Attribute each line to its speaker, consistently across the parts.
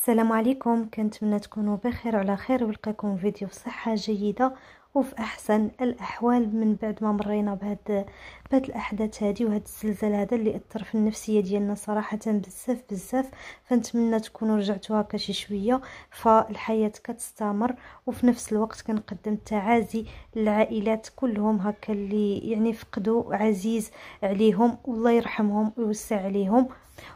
Speaker 1: السلام عليكم كنتمنى تكونوا بخير وعلى خير ولقاكم فيديو في صحه جيده وفي احسن الاحوال من بعد ما مرينا بهاد بهاد الاحداث هذه وهذا الزلزال هذا اللي اثر في النفسيه ديالنا صراحه بزاف بزاف فنتمنى تكونوا رجعتوا هكا شي شويه فالحياه كتستمر وفي نفس الوقت كنقدم التعازي للعائلات كلهم هكا اللي يعني فقدوا عزيز عليهم والله يرحمهم ويوسع عليهم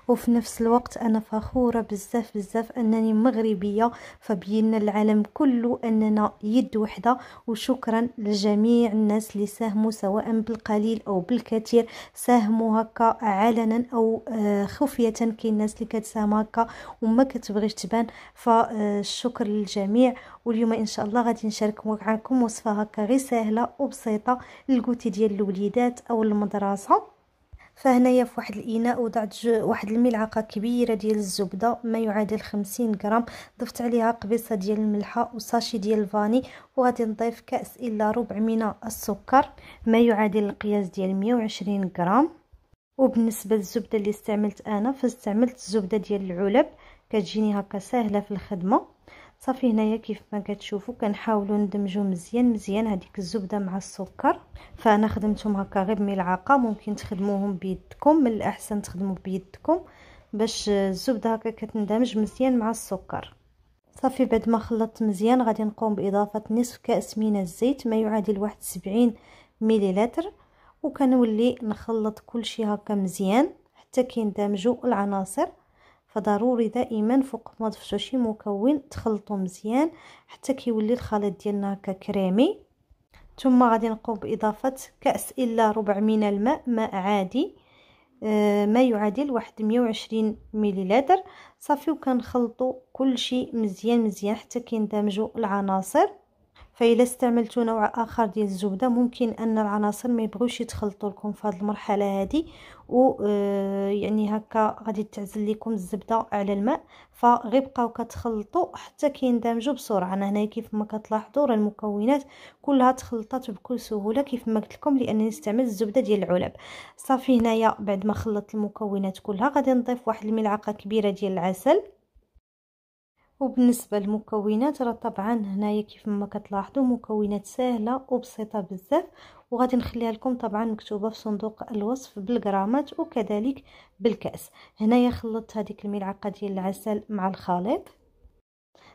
Speaker 1: وفي نفس الوقت انا فخوره بزاف بزاف انني مغربيه فبينا العالم كله اننا يد وحده وشكرا لجميع الناس اللي ساهموا سواء بالقليل او بالكثير ساهموا هكا علنا او آه، خفيه كاين الناس اللي كتساهم هكا وما كتبغيش تبان فالشكر للجميع واليوم ان شاء الله غادي نشارك معكم وصفه هكا غير سهله وبسيطه للكوتي ديال الوليدات او المدرسه فهنايا في واحد الاناء وضعت واحد الملعقه كبيره ديال الزبده ما يعادل 50 غرام ضفت عليها قبيصه ديال الملحه وساشي ديال الفاني وغادي نضيف كاس الا ربع من السكر ما يعادل القياس ديال 120 غرام وبالنسبه للزبده اللي استعملت انا فاستعملت الزبده ديال العلب كتجيني هكا ساهله في الخدمه صافي هنايا كيف ما كتشوفوا كنحاولوا ندمجوا مزيان مزيان هذيك الزبده مع السكر فانا خدمتهم هكا غير بملعقه ممكن تخدموهم بيدكم من الاحسن تخدموا بيدكم باش الزبده هكا كتندمج مزيان مع السكر صافي بعد ما خلطت مزيان غادي نقوم باضافه نصف كاس من الزيت ما يعادل واحد 70 مليلتر وكنولي نخلط كل شيء هكا مزيان حتى كيندمجوا العناصر فضروري دائما فوق ما تفشوا شي مكون تخلطو مزيان حتى كيولي الخليط ديالنا هكا كريمي ثم غادي نقوم باضافه كاس الا ربع من الماء ماء عادي آه، ما يعادل واحد 120 مليلتر صافي وكنخلطوا كل شيء مزيان مزيان حتى كيندمجوا العناصر فإلا استعملتو نوع آخر ديال الزبدة ممكن أن العناصر ما يبغوش يتخلطوا لكم في هذه المرحلة هذه و آه، يعني هكا غادي تعزل لكم الزبدة على الماء فغيبقاو كتخلطوا حتى كيندمجوا بسرعة أنا هنا كيف ما كتلاحظوا راه المكونات كلها تخلطات بكل سهولة كيف ما قلت لكم لأنني استعملت الزبدة ديال العلب صافي هنايا بعد ما خلطت المكونات كلها غادي نضيف واحد الملعقة كبيرة ديال العسل وبالنسبة للمكونات راه طبعا هنايا كيف ما كتلاحظوا مكونات سهلة وبسيطة بزاف وغادي نخليها لكم طبعا مكتوبة في صندوق الوصف بالغرامات وكذلك بالكأس هنايا خلطت هذيك الملعقة ديال العسل مع الخليط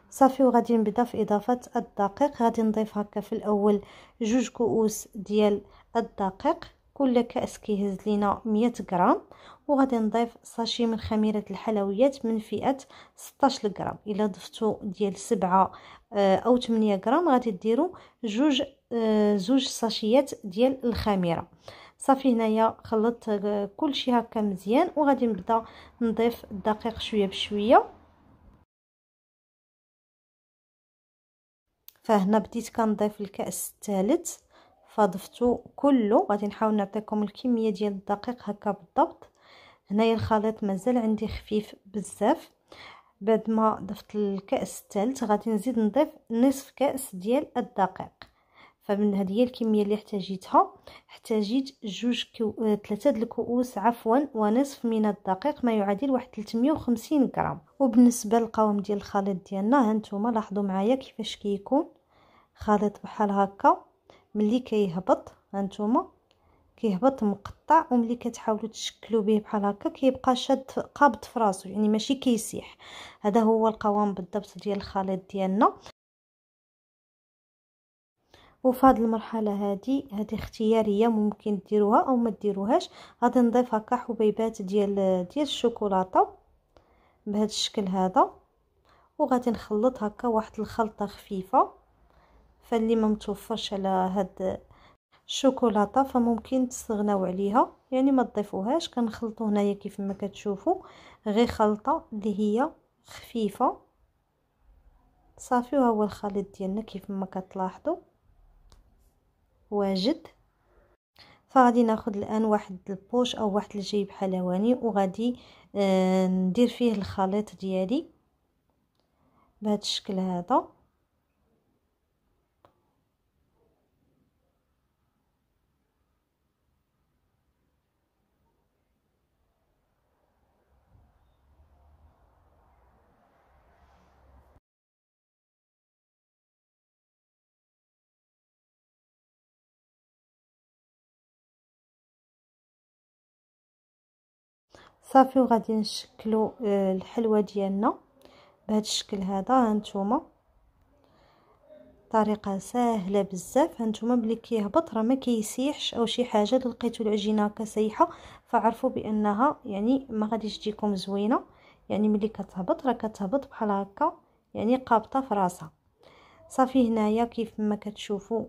Speaker 1: صافي وغادي نبدا في اضافه الدقيق غادي نضيف هكا في الاول جوج كؤوس ديال الدقيق كل كأس كيهز لينا 100 غرام وغادي نضيف ساشي من خميرة الحلويات من فئة 16 غرام الا ضفتو ديال 7 آه، او 8 غرام غادي ديروا جوج زوج آه، ساشيات ديال الخميره صافي هنايا خلطت آه، كلشي هكا مزيان وغادي نبدا نضيف الدقيق شويه بشويه فهنا بديت كنضيف الكاس الثالث فضفتو كله غادي نحاول نعطيكم الكميه ديال الدقيق هكا بالضبط هنايا الخليط مازال عندي خفيف بزاف بعد ما ضفت الكاس الثالث غادي نزيد نضيف نصف كاس ديال الدقيق فمن هذه هي الكميه اللي احتاجيتها احتاجيت جوج كو... ثلاثه آه، الكؤوس عفوا ونصف من الدقيق ما يعادل واحد 350 غرام وبالنسبه للقوام ديال الخليط ديالنا هانتوما لاحظوا معايا كيفاش كيكون خليط بحال هكا ملي كيهبط هانتوما كيهبط مقطع وملي كتحاولوا تشكلوا به بحال هكا كيبقى شاد قابض في راسو يعني ماشي كيسيح هذا هو القوام بالضبط ديال الخليط ديالنا وفي هذه المرحله هذه هذه اختياريه ممكن ديروها او ما ديروهاش غادي نضيف هكا حبيبات ديال ديال الشوكولاته بهذا الشكل هذا وغادي نخلط هكا واحد الخلطه خفيفه فاللي ما متوفرش على هاد الشوكولاته فممكن تستغناو عليها يعني ما تضيفوهاش كنخلطو هنايا كيف ما كتشوفوا غير خلطه اللي هي خفيفه صافي وهو الخليط ديالنا كيف ما كتلاحظوا واجد فغادي ناخذ الان واحد البوش او واحد الجيب حلواني وغادي آه، ندير فيه الخليط ديالي بهذا الشكل هذا صافي وغادي نشكلو آه، الحلوه ديالنا بهذا الشكل هذا هانتوما طريقه سهله بزاف هانتوما ملي كيهبط راه ما كيسيحش او شي حاجه لقيتو العجينه سايحة فعرفوا بانها يعني ما غاديش تجيكم زوينه يعني ملي كتهبط راه كتهبط بحال هكا يعني قابطه في راسها صافي هنايا كيف ما كتشوفوا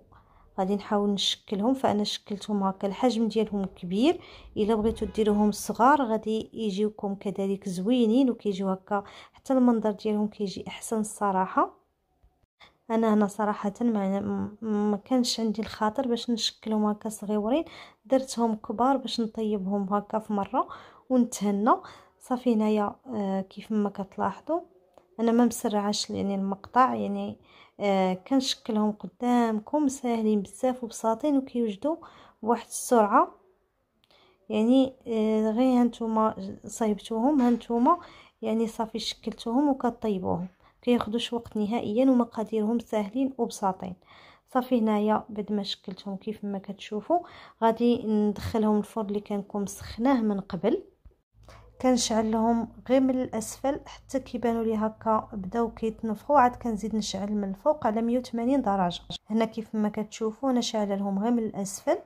Speaker 1: غادي نحاول نشكلهم فانا شكلتهم هكا الحجم ديالهم كبير الا بغيتو ديروهم صغار غادي يجيوكم كذلك زوينين وكيجيو هكا حتى المنظر ديالهم كيجي احسن الصراحه انا هنا صراحه ما, ما كانش عندي الخاطر باش نشكلهم هكا صغيورين درتهم كبار باش نطيبهم هكا في مره ونتهنى صافي هنايا آه، كيف ما كتلاحظوا انا ما مسرعاش يعني المقطع يعني آه كنشكلهم قدامكم ساهلين بزاف وبساطين وكيوجدوا بواحد السرعه يعني آه غير هانتوما صايبتوهم هانتوما يعني صافي شكلتوهم وكطيبوهم كياخذوش وقت نهائيا ومقاديرهم ساهلين وبساطين صافي هنايا بعد ما شكلتهم كيف ما كتشوفوا غادي ندخلهم الفرن اللي كنكون سخناه من قبل كنشعل لهم غير من الاسفل حتى كيبانوا لي هكا بداو كيتنفخوا عاد كنزيد نشعل من الفوق على 180 درجه هنا كيف ما كتشوفوا انا شاعله لهم غير من الاسفل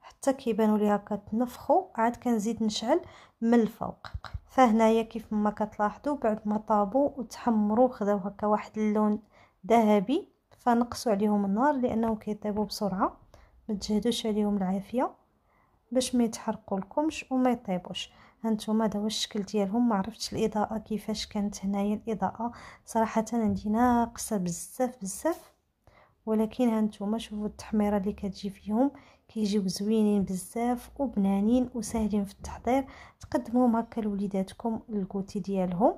Speaker 1: حتى كيبانوا لي هكا تنفخوا عاد كنزيد نشعل من الفوق فهنايا كيف ما كتلاحظوا بعد ما طابوا وتحمروا خداو هكا واحد اللون ذهبي فنقصوا عليهم النار لانهم كيطيبوا بسرعه ما تجهدوش عليهم العافيه باش ما يتحرقوا لكمش وما يطيبوش هانتوما هذا هو الشكل ديالهم ما عرفتش الاضاءه كيفاش كانت هنايا الاضاءه صراحه عندي ناقصه بزاف بزاف ولكن هانتوما شوفوا التحميره اللي كتجي فيهم كيجيو زوينين بزاف وبنانين وساهلين في التحضير تقدموهم هكا لوليداتكم الكوتي ديالهم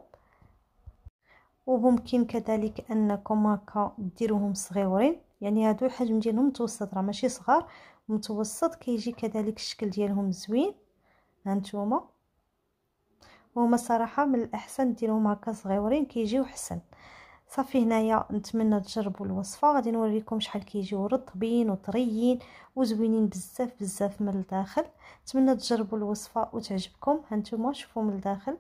Speaker 1: وممكن كذلك انكم هكا ديروهم صغيورين يعني هادو الحجم ديالهم متوسط راه ماشي صغار متوسط كيجي كذلك الشكل ديالهم زوين هانتوما وهما الصراحه من الاحسن ديرهم هكا صغيورين كيجيو حسن صافي هنايا نتمنى تجربوا الوصفه غادي نوريكم شحال كيجيو رطبين وطريين وزوينين بزاف بزاف من الداخل نتمنى تجربوا الوصفه وتعجبكم هانتوما شوفوا من الداخل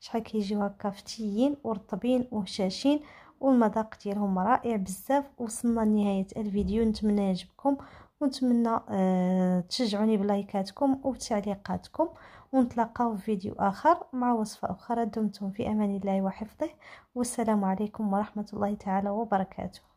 Speaker 1: شحال كيجيو هكا فتيين ورطبين وهشاشين والمذاق ديالهم رائع بزاف وصلنا لنهايه الفيديو نتمنى يعجبكم ونتمنى آه، تشجعوني بلايكاتكم وبتعليقاتكم ونتلاقاو في فيديو اخر مع وصفه اخرى دمتم في امان الله وحفظه والسلام عليكم ورحمه الله تعالى وبركاته